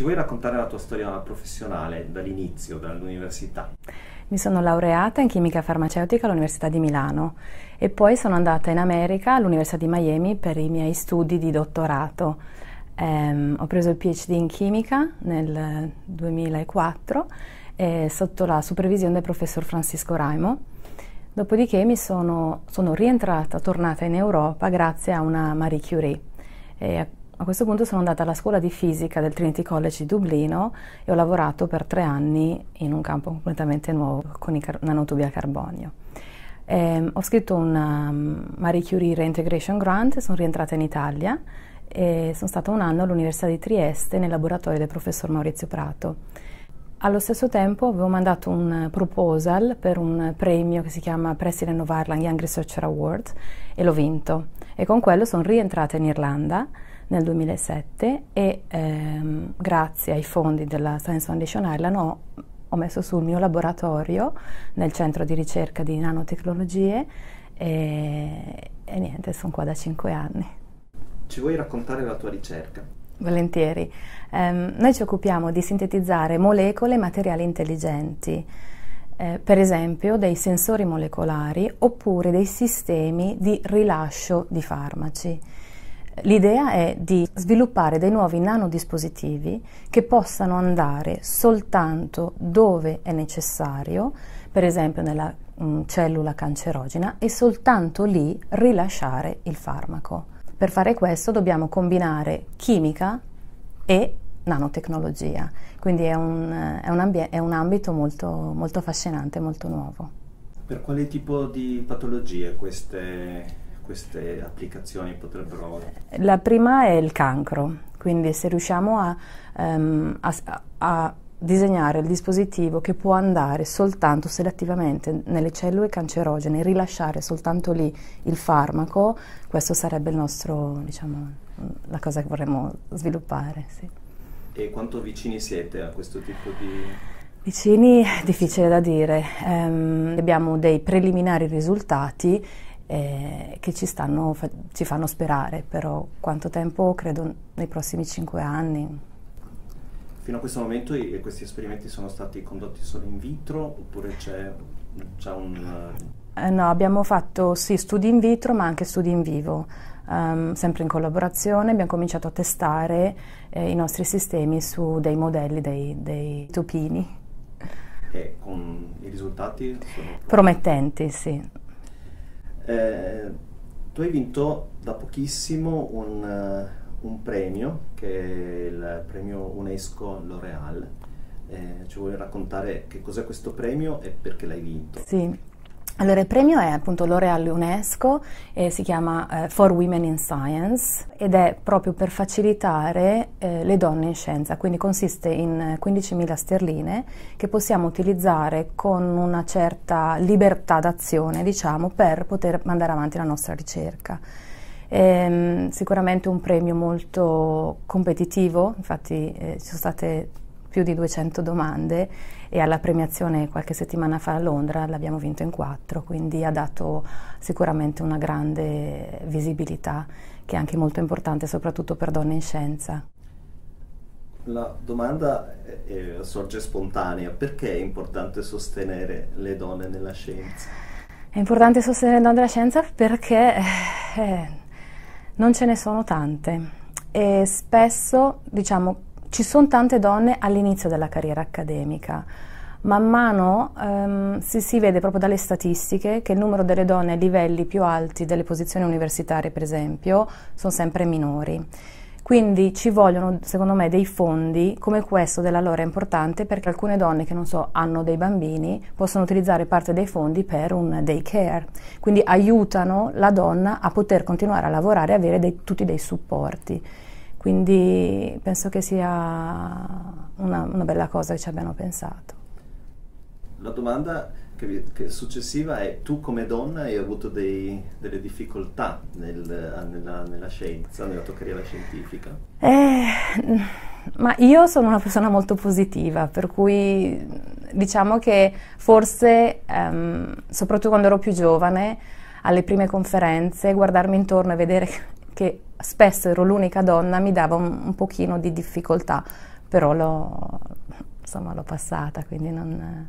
Ci vuoi raccontare la tua storia professionale dall'inizio, dall'università? Mi sono laureata in chimica farmaceutica all'Università di Milano e poi sono andata in America all'Università di Miami per i miei studi di dottorato. Um, ho preso il PhD in chimica nel 2004 eh, sotto la supervisione del professor Francisco Raimo. Dopodiché mi sono, sono rientrata, tornata in Europa grazie a una Marie Curie. E a questo punto sono andata alla scuola di fisica del Trinity College di Dublino e ho lavorato per tre anni in un campo completamente nuovo con i car- nanotubi a carbonio. Eh, ho scritto una um, Marie Curie Reintegration Grant, sono rientrata in Italia e sono stata un anno all'Università di Trieste nel laboratorio del professor Maurizio Prato. Allo stesso tempo avevo mandato un proposal per un premio che si chiama President of Ireland Young Researcher Award e l'ho vinto e con quello sono rientrata in Irlanda nel 2007 e ehm, grazie ai fondi della Science Foundation Island ho, ho, messo sul mio laboratorio nel centro di ricerca di nanotecnologie e, e niente, sono qua da 5 anni. Ci vuoi raccontare la tua ricerca? Volentieri. Um, noi ci occupiamo di sintetizzare molecole e materiali intelligenti, eh, per esempio dei sensori molecolari oppure dei sistemi di rilascio di farmaci. L'idea è di sviluppare dei nuovi nanodispositivi che possano andare soltanto dove è necessario, per esempio nella mh, mm, cellula cancerogena, e soltanto lì rilasciare il farmaco. Per fare questo dobbiamo combinare chimica e nanotecnologia, quindi è un, eh, è un, è un ambito molto, molto affascinante, molto nuovo. Per quale tipo di patologie queste queste applicazioni potrebbero... La prima è il cancro, quindi se riusciamo a, um, a, a disegnare il dispositivo che può andare soltanto selettivamente nelle cellule cancerogene, e rilasciare soltanto lì il farmaco, questo sarebbe il nostro, diciamo, la cosa che vorremmo sviluppare. Sì. E quanto vicini siete a questo tipo di... Vicini, difficile da dire. Um, abbiamo dei preliminari risultati eh, che ci, stanno, ci fanno sperare, però quanto tempo credo nei prossimi cinque anni. Fino a questo momento i, questi esperimenti sono stati condotti solo in vitro oppure c'è, c'è un... Eh, no, abbiamo fatto sì studi in vitro ma anche studi in vivo. Um, sempre in collaborazione, abbiamo cominciato a testare eh, i nostri sistemi su dei modelli, dei, dei topini. E con i risultati? Promettenti, sì. Eh, tu hai vinto da pochissimo un, eh, un, premio, che è il premio UNESCO L'Oreal. Eh, ci vuoi raccontare che cos'è questo premio e perché l'hai vinto? Sì, allora, il premio è appunto L'Oreal UNESCO e si chiama eh, For Women in Science ed è proprio per facilitare eh, le donne in scienza, quindi consiste in 15.000 eh, sterline che possiamo utilizzare con una certa libertà d'azione, diciamo, per poter mandare avanti la nostra ricerca. Ehm, sicuramente un premio molto competitivo, infatti eh, ci sono state più di 200 domande e alla premiazione qualche settimana fa a Londra l'abbiamo vinto in quattro, quindi ha dato sicuramente una grande visibilità che è anche molto importante soprattutto per donne in scienza. La domanda eh, sorge spontanea, perché è importante sostenere le donne nella scienza? È importante sostenere le donne nella scienza perché eh, non ce ne sono tante e spesso diciamo ci sono tante donne all'inizio della carriera accademica. Man mano ehm, si, si, vede proprio dalle statistiche che il numero delle donne ai livelli più alti delle posizioni universitarie, per esempio, sono sempre minori. Quindi ci vogliono, secondo me, dei fondi come questo della loro è importante perché alcune donne che non so hanno dei bambini possono utilizzare parte dei fondi per un daycare. Quindi aiutano la donna a poter continuare a lavorare e avere dei, tutti dei supporti. Quindi penso che sia una, una bella cosa che ci abbiano pensato. La domanda che, che successiva è tu come donna hai avuto dei, delle difficoltà nel, nella, nella, scienza, nella tua carriera scientifica? Eh, ma io sono una persona molto positiva, per cui diciamo che forse, ehm, soprattutto quando ero più giovane, alle prime conferenze, guardarmi intorno e vedere che spesso ero l'unica donna, mi dava un, un pochino di difficoltà, però l'ho passata, quindi non...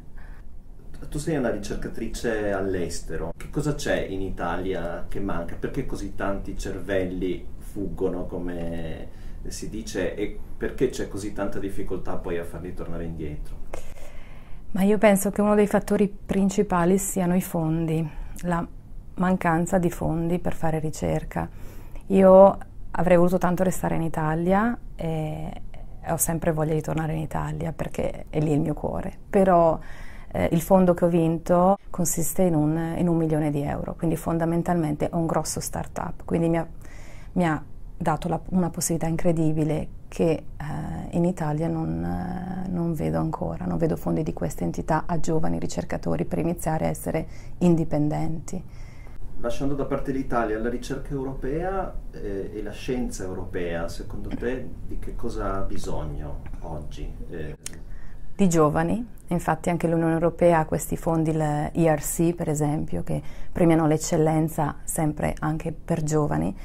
Tu sei una ricercatrice all'estero, che cosa c'è in Italia che manca? Perché così tanti cervelli fuggono, come si dice, e perché c'è così tanta difficoltà poi a farli tornare indietro? Ma io penso che uno dei fattori principali siano i fondi, la mancanza di fondi per fare ricerca io avrei voluto tanto restare in Italia e ho sempre voglia di tornare in Italia perché è lì il mio cuore, però eh, il fondo che ho vinto consiste in un, in un, milione di euro, quindi fondamentalmente è un grosso start-up, quindi mi ha, mi ha dato la, una possibilità incredibile che eh, in Italia non, eh, non, vedo ancora, non vedo fondi di questa entità a giovani ricercatori per iniziare a essere indipendenti lasciando da parte l'Italia, la ricerca europea eh, e la scienza europea, secondo te di che cosa ha bisogno oggi? Eh. Di giovani, infatti anche l'Unione Europea ha questi fondi, l'IRC per esempio, che premiano l'eccellenza sempre anche per giovani.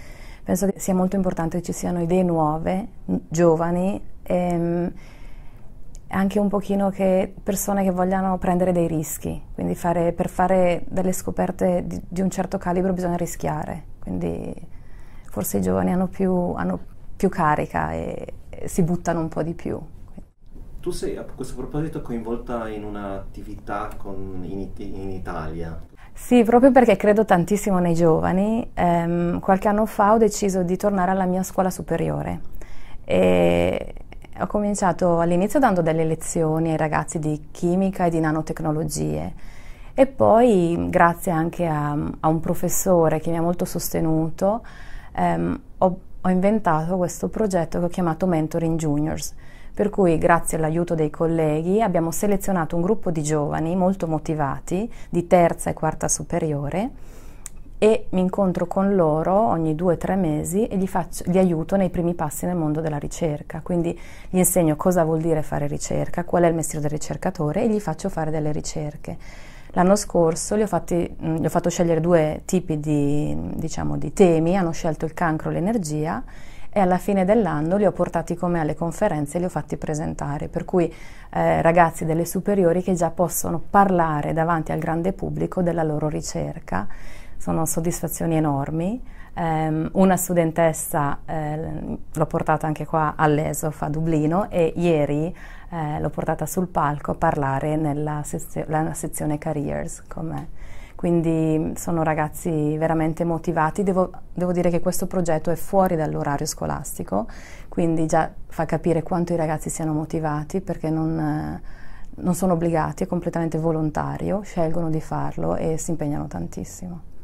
Penso che sia molto importante che ci siano idee nuove, giovani, ehm, anche un pochino che persone che vogliano prendere dei rischi, quindi fare, per fare delle scoperte di, di, un certo calibro bisogna rischiare, quindi forse i giovani hanno più, hanno più carica e, e si buttano un po' di più. Tu sei a questo proposito coinvolta in un'attività in, in, Italia? Sì, proprio perché credo tantissimo nei giovani. Ehm, qualche anno fa ho deciso di tornare alla mia scuola superiore e ho cominciato all'inizio dando delle lezioni ai ragazzi di chimica e di nanotecnologie e poi grazie anche a, a un professore che mi ha molto sostenuto ehm, ho, ho inventato questo progetto che ho chiamato Mentoring Juniors per cui grazie all'aiuto dei colleghi abbiamo selezionato un gruppo di giovani molto motivati di terza e quarta superiore e mi incontro con loro ogni due o tre mesi e li, faccio, li, aiuto nei primi passi nel mondo della ricerca. Quindi gli insegno cosa vuol dire fare ricerca, qual è il mestiere del ricercatore e gli faccio fare delle ricerche. L'anno scorso gli ho, fatti, gli mm, ho fatto scegliere due tipi di, diciamo, di temi, hanno scelto il cancro e l'energia e alla fine dell'anno li ho portati con me alle conferenze e li ho fatti presentare, per cui eh, ragazzi delle superiori che già possono parlare davanti al grande pubblico della loro ricerca sono soddisfazioni enormi. Um, una studentessa eh, l'ho portata anche qua all'ESOF a Dublino e ieri eh, l'ho portata sul palco a parlare nella sezio sezione Careers con me. Quindi mm, sono ragazzi veramente motivati. Devo, devo dire che questo progetto è fuori dall'orario scolastico, quindi già fa capire quanto i ragazzi siano motivati perché non... Eh, non sono obbligati, è completamente volontario, scelgono di farlo e si impegnano tantissimo.